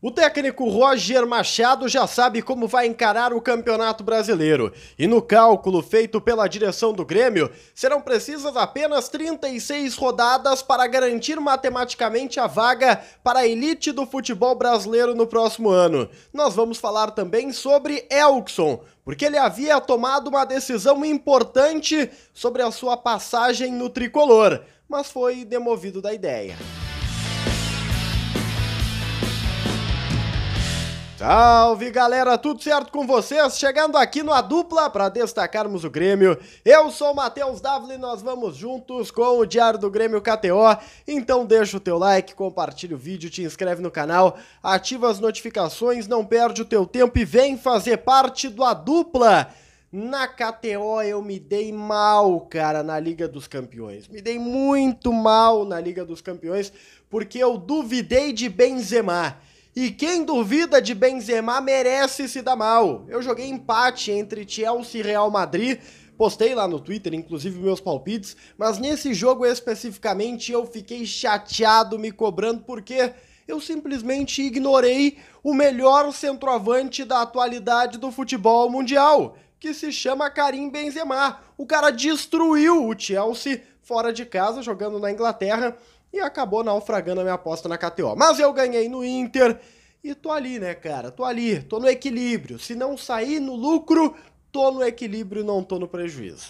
O técnico Roger Machado já sabe como vai encarar o Campeonato Brasileiro. E no cálculo feito pela direção do Grêmio, serão precisas apenas 36 rodadas para garantir matematicamente a vaga para a elite do futebol brasileiro no próximo ano. Nós vamos falar também sobre Elkson, porque ele havia tomado uma decisão importante sobre a sua passagem no tricolor, mas foi demovido da ideia. Salve galera, tudo certo com vocês? Chegando aqui no A Dupla para destacarmos o Grêmio. Eu sou o Matheus Davi e nós vamos juntos com o Diário do Grêmio KTO. Então deixa o teu like, compartilha o vídeo, te inscreve no canal, ativa as notificações, não perde o teu tempo e vem fazer parte do A Dupla. Na KTO eu me dei mal, cara, na Liga dos Campeões. Me dei muito mal na Liga dos Campeões porque eu duvidei de Benzema. E quem duvida de Benzema merece se dar mal. Eu joguei empate entre Chelsea e Real Madrid. Postei lá no Twitter, inclusive, meus palpites, mas nesse jogo especificamente eu fiquei chateado me cobrando porque eu simplesmente ignorei o melhor centroavante da atualidade do futebol mundial, que se chama Karim Benzema. O cara destruiu o Chelsea fora de casa, jogando na Inglaterra, e acabou naufragando a minha aposta na KTO. Mas eu ganhei no Inter e tô ali, né, cara? Tô ali, tô no equilíbrio. Se não sair no lucro, tô no equilíbrio, não tô no prejuízo.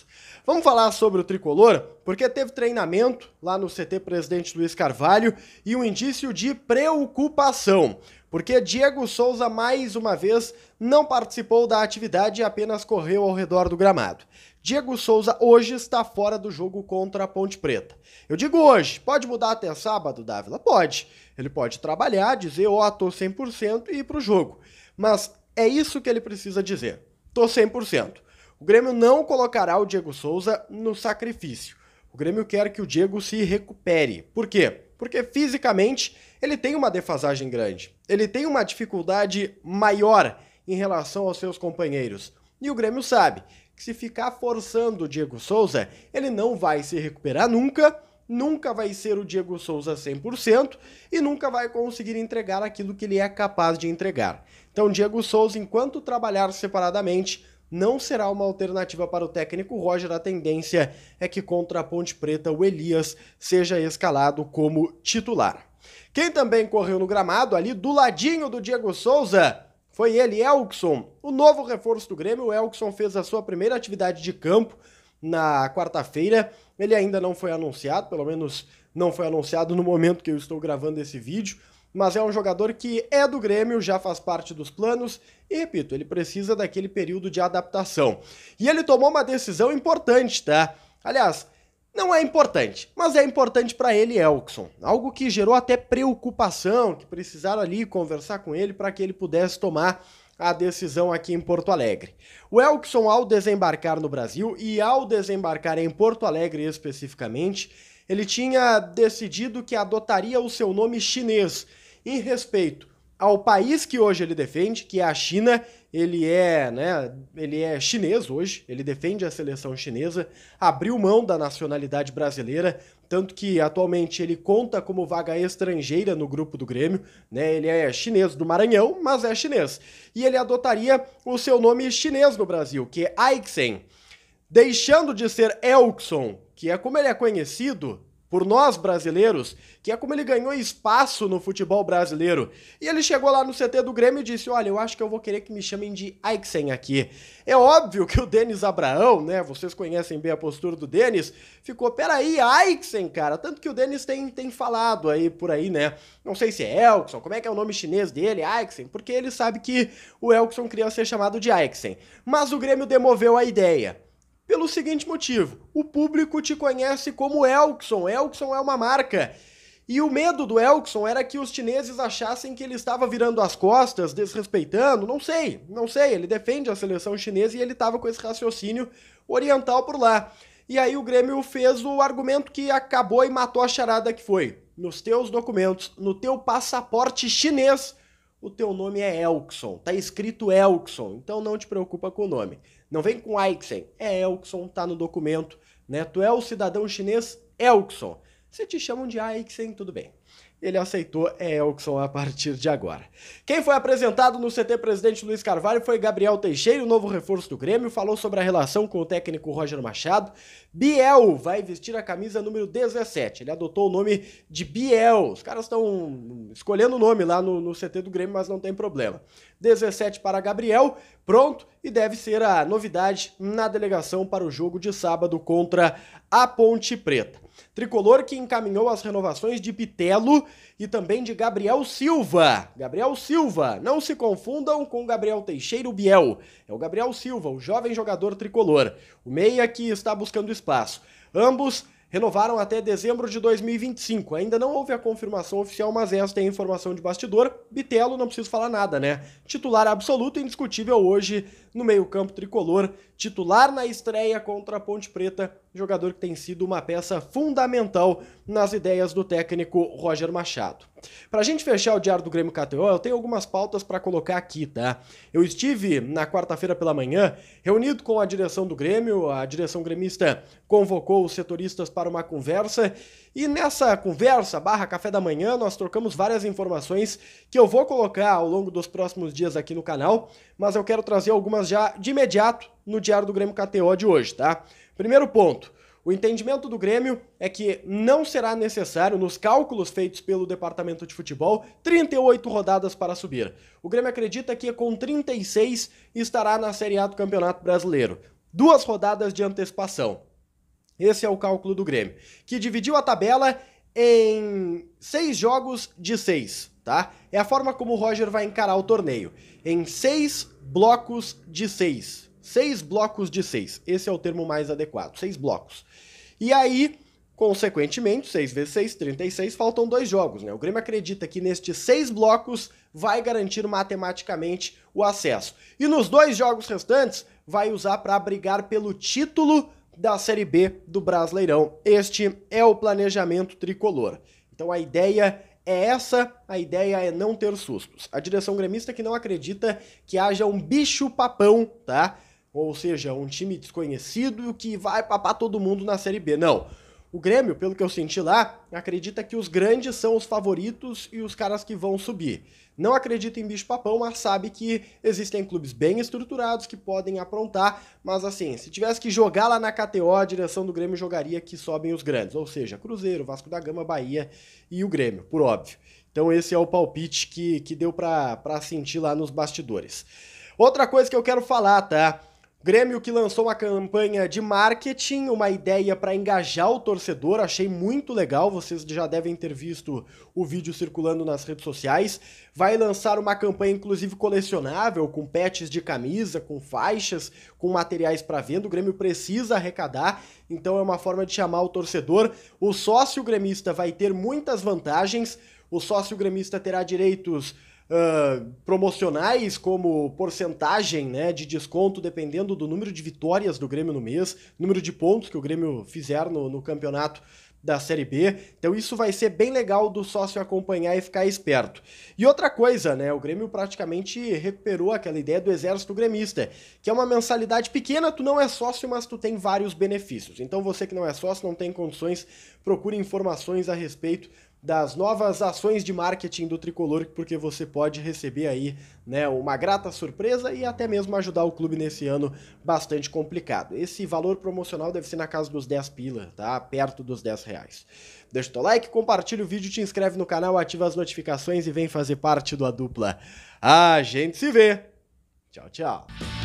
Vamos falar sobre o tricolor, porque teve treinamento lá no CT Presidente Luiz Carvalho e um indício de preocupação porque Diego Souza mais uma vez não participou da atividade e apenas correu ao redor do gramado. Diego Souza hoje está fora do jogo contra a Ponte Preta. Eu digo hoje, pode mudar até sábado, Dávila? Pode. Ele pode trabalhar, dizer, ó, oh, tô 100% e ir pro jogo. Mas é isso que ele precisa dizer. Tô 100%. O Grêmio não colocará o Diego Souza no sacrifício. O Grêmio quer que o Diego se recupere. Por quê? Porque fisicamente ele tem uma defasagem grande. Ele tem uma dificuldade maior em relação aos seus companheiros. E o Grêmio sabe que se ficar forçando o Diego Souza, ele não vai se recuperar nunca nunca vai ser o Diego Souza 100% e nunca vai conseguir entregar aquilo que ele é capaz de entregar. Então, Diego Souza, enquanto trabalhar separadamente, não será uma alternativa para o técnico Roger. A tendência é que contra a Ponte Preta o Elias seja escalado como titular. Quem também correu no gramado ali do ladinho do Diego Souza foi ele, Elkson. O novo reforço do Grêmio, o Elkson fez a sua primeira atividade de campo na quarta-feira. Ele ainda não foi anunciado, pelo menos não foi anunciado no momento que eu estou gravando esse vídeo, mas é um jogador que é do Grêmio, já faz parte dos planos e, repito, ele precisa daquele período de adaptação. E ele tomou uma decisão importante, tá? Aliás, não é importante, mas é importante para ele, Elkson. Algo que gerou até preocupação, que precisaram ali conversar com ele para que ele pudesse tomar a decisão aqui em Porto Alegre. O Elkson, ao desembarcar no Brasil e ao desembarcar em Porto Alegre especificamente, ele tinha decidido que adotaria o seu nome chinês em respeito ao país que hoje ele defende, que é a China. Ele é, né, ele é chinês hoje, ele defende a seleção chinesa, abriu mão da nacionalidade brasileira tanto que atualmente ele conta como vaga estrangeira no grupo do Grêmio, né? Ele é chinês do Maranhão, mas é chinês. E ele adotaria o seu nome chinês no Brasil, que é Aixen. Deixando de ser Elkson, que é como ele é conhecido, por nós brasileiros, que é como ele ganhou espaço no futebol brasileiro. E ele chegou lá no CT do Grêmio e disse: Olha, eu acho que eu vou querer que me chamem de Aixen aqui. É óbvio que o Denis Abraão, né? Vocês conhecem bem a postura do Denis, ficou: Peraí, Aixen, cara. Tanto que o Denis tem, tem falado aí por aí, né? Não sei se é Elkson, como é que é o nome chinês dele, Aixen, porque ele sabe que o Elkson queria ser chamado de Aixen. Mas o Grêmio demoveu a ideia. Pelo seguinte motivo: o público te conhece como Elkson. Elkson é uma marca. E o medo do Elkson era que os chineses achassem que ele estava virando as costas, desrespeitando, não sei, não sei. Ele defende a seleção chinesa e ele estava com esse raciocínio oriental por lá. E aí o Grêmio fez o argumento que acabou e matou a charada que foi. Nos teus documentos, no teu passaporte chinês, o teu nome é Elkson, tá escrito Elkson, então não te preocupa com o nome. Não vem com Aixen, é Elkson, tá no documento, né? Tu é o cidadão chinês Elkson. Se te chamam de Aixen, tudo bem. Ele aceitou é Elkson a partir de agora. Quem foi apresentado no CT presidente Luiz Carvalho foi Gabriel Teixeira, o novo reforço do Grêmio, falou sobre a relação com o técnico Roger Machado. Biel vai vestir a camisa número 17. Ele adotou o nome de Biel. Os caras estão escolhendo o nome lá no, no CT do Grêmio, mas não tem problema. 17 para Gabriel, pronto, e deve ser a novidade na delegação para o jogo de sábado contra a Ponte Preta. Tricolor que encaminhou as renovações de Pitelo e também de Gabriel Silva. Gabriel Silva, não se confundam com Gabriel Teixeira Biel. É o Gabriel Silva, o jovem jogador tricolor. O meia que está buscando espaço. Ambos renovaram até dezembro de 2025. Ainda não houve a confirmação oficial, mas é a informação de bastidor. Bitelo, não preciso falar nada, né? Titular absoluto e indiscutível hoje no meio-campo tricolor, titular na estreia contra a Ponte Preta jogador que tem sido uma peça fundamental nas ideias do técnico Roger Machado. Para a gente fechar o diário do Grêmio KTO, eu tenho algumas pautas para colocar aqui, tá? Eu estive na quarta-feira pela manhã reunido com a direção do Grêmio, a direção gremista convocou os setoristas para uma conversa e nessa conversa barra café da manhã, nós trocamos várias informações que eu vou colocar ao longo dos próximos dias aqui no canal, mas eu quero trazer algumas já de imediato no Diário do Grêmio KTO de hoje, tá? Primeiro ponto. O entendimento do Grêmio é que não será necessário, nos cálculos feitos pelo departamento de futebol, 38 rodadas para subir. O Grêmio acredita que com 36 estará na Série A do Campeonato Brasileiro. Duas rodadas de antecipação. Esse é o cálculo do Grêmio, que dividiu a tabela em seis jogos de seis, tá? É a forma como o Roger vai encarar o torneio. Em seis blocos de seis. Seis blocos de seis. Esse é o termo mais adequado. Seis blocos. E aí, consequentemente, seis vezes e 36, faltam dois jogos, né? O Grêmio acredita que nestes seis blocos vai garantir matematicamente o acesso. E nos dois jogos restantes, vai usar para brigar pelo título da Série B do Brasileirão. Este é o planejamento tricolor. Então a ideia é essa, a ideia é não ter sustos. A direção gremista que não acredita que haja um bicho papão, tá? Ou seja, um time desconhecido que vai papar todo mundo na Série B. Não. O Grêmio, pelo que eu senti lá, acredita que os grandes são os favoritos e os caras que vão subir. Não acredita em bicho-papão, mas sabe que existem clubes bem estruturados que podem aprontar. Mas assim, se tivesse que jogar lá na KTO, a direção do Grêmio jogaria que sobem os grandes, ou seja, Cruzeiro, Vasco da Gama, Bahia e o Grêmio, por óbvio. Então esse é o palpite que, que deu para sentir lá nos bastidores. Outra coisa que eu quero falar, tá? Grêmio que lançou uma campanha de marketing, uma ideia para engajar o torcedor, achei muito legal, vocês já devem ter visto o vídeo circulando nas redes sociais. Vai lançar uma campanha inclusive colecionável, com patches de camisa, com faixas, com materiais para venda. O Grêmio precisa arrecadar, então é uma forma de chamar o torcedor. O sócio gremista vai ter muitas vantagens. O sócio gremista terá direitos uh, promocionais como porcentagem né, de desconto dependendo do número de vitórias do Grêmio no mês, número de pontos que o Grêmio fizer no, no campeonato da Série B. Então isso vai ser bem legal do sócio acompanhar e ficar esperto. E outra coisa, né? O Grêmio praticamente recuperou aquela ideia do exército gremista, que é uma mensalidade pequena, tu não é sócio, mas tu tem vários benefícios. Então você que não é sócio, não tem condições, procure informações a respeito das novas ações de marketing do Tricolor, porque você pode receber aí né, uma grata surpresa e até mesmo ajudar o clube nesse ano bastante complicado. Esse valor promocional deve ser na casa dos 10 pila, tá? Perto dos 10 reais. Deixa o teu like, compartilha o vídeo, te inscreve no canal, ativa as notificações e vem fazer parte do A Dupla. A gente se vê! Tchau, tchau!